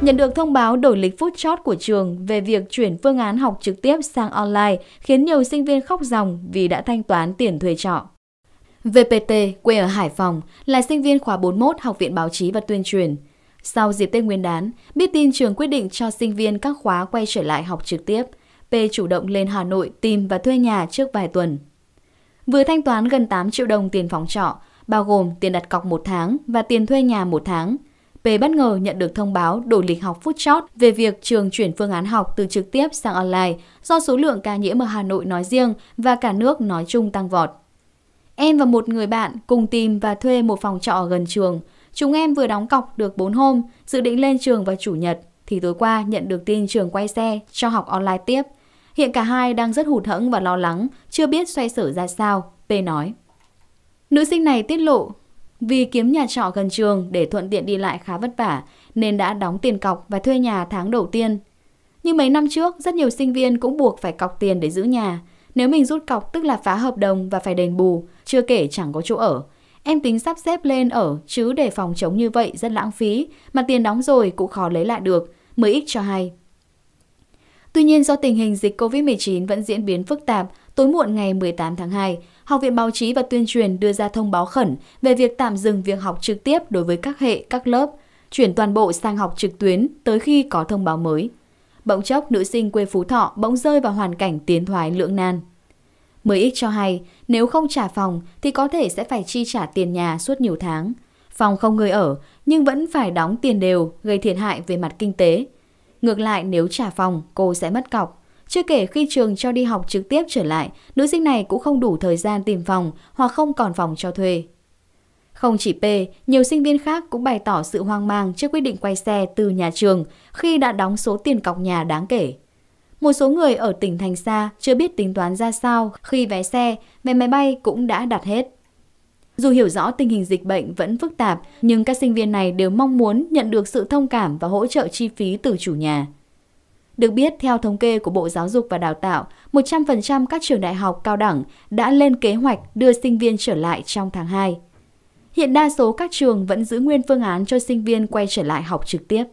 Nhận được thông báo đổi lịch phút chót của trường về việc chuyển phương án học trực tiếp sang online khiến nhiều sinh viên khóc ròng vì đã thanh toán tiền thuê trọ. VPT, quê ở Hải Phòng, là sinh viên khóa 41 Học viện Báo chí và Tuyên truyền. Sau dịp Tết Nguyên đán, biết tin trường quyết định cho sinh viên các khóa quay trở lại học trực tiếp, P chủ động lên Hà Nội tìm và thuê nhà trước vài tuần. Vừa thanh toán gần 8 triệu đồng tiền phòng trọ, bao gồm tiền đặt cọc một tháng và tiền thuê nhà một tháng – về bất ngờ nhận được thông báo đổi lịch học phút chót về việc trường chuyển phương án học từ trực tiếp sang online do số lượng ca nhiễm ở Hà Nội nói riêng và cả nước nói chung tăng vọt. Em và một người bạn cùng tìm và thuê một phòng trọ gần trường. Chúng em vừa đóng cọc được 4 hôm, dự định lên trường vào chủ nhật, thì tối qua nhận được tin trường quay xe cho học online tiếp. Hiện cả hai đang rất hụt hẫng và lo lắng, chưa biết xoay sở ra sao, P nói. Nữ sinh này tiết lộ vì kiếm nhà trọ gần trường để thuận tiện đi lại khá vất vả nên đã đóng tiền cọc và thuê nhà tháng đầu tiên. như mấy năm trước, rất nhiều sinh viên cũng buộc phải cọc tiền để giữ nhà. Nếu mình rút cọc tức là phá hợp đồng và phải đền bù, chưa kể chẳng có chỗ ở. Em tính sắp xếp lên ở chứ để phòng chống như vậy rất lãng phí, mà tiền đóng rồi cũng khó lấy lại được, mới ít cho hay. Tuy nhiên do tình hình dịch COVID-19 vẫn diễn biến phức tạp, Tối muộn ngày 18 tháng 2, Học viện Báo chí và Tuyên truyền đưa ra thông báo khẩn về việc tạm dừng việc học trực tiếp đối với các hệ, các lớp, chuyển toàn bộ sang học trực tuyến tới khi có thông báo mới. Bỗng chốc, nữ sinh quê Phú Thọ bỗng rơi vào hoàn cảnh tiến thoái lưỡng nan. Mới ít cho hay, nếu không trả phòng thì có thể sẽ phải chi trả tiền nhà suốt nhiều tháng. Phòng không người ở, nhưng vẫn phải đóng tiền đều, gây thiệt hại về mặt kinh tế. Ngược lại, nếu trả phòng, cô sẽ mất cọc. Chưa kể khi trường cho đi học trực tiếp trở lại, nữ sinh này cũng không đủ thời gian tìm phòng hoặc không còn phòng cho thuê. Không chỉ P, nhiều sinh viên khác cũng bày tỏ sự hoang mang trước quyết định quay xe từ nhà trường khi đã đóng số tiền cọc nhà đáng kể. Một số người ở tỉnh thành xa chưa biết tính toán ra sao khi vé xe, vé máy bay cũng đã đặt hết. Dù hiểu rõ tình hình dịch bệnh vẫn phức tạp, nhưng các sinh viên này đều mong muốn nhận được sự thông cảm và hỗ trợ chi phí từ chủ nhà. Được biết, theo thống kê của Bộ Giáo dục và Đào tạo, 100% các trường đại học cao đẳng đã lên kế hoạch đưa sinh viên trở lại trong tháng 2. Hiện đa số các trường vẫn giữ nguyên phương án cho sinh viên quay trở lại học trực tiếp.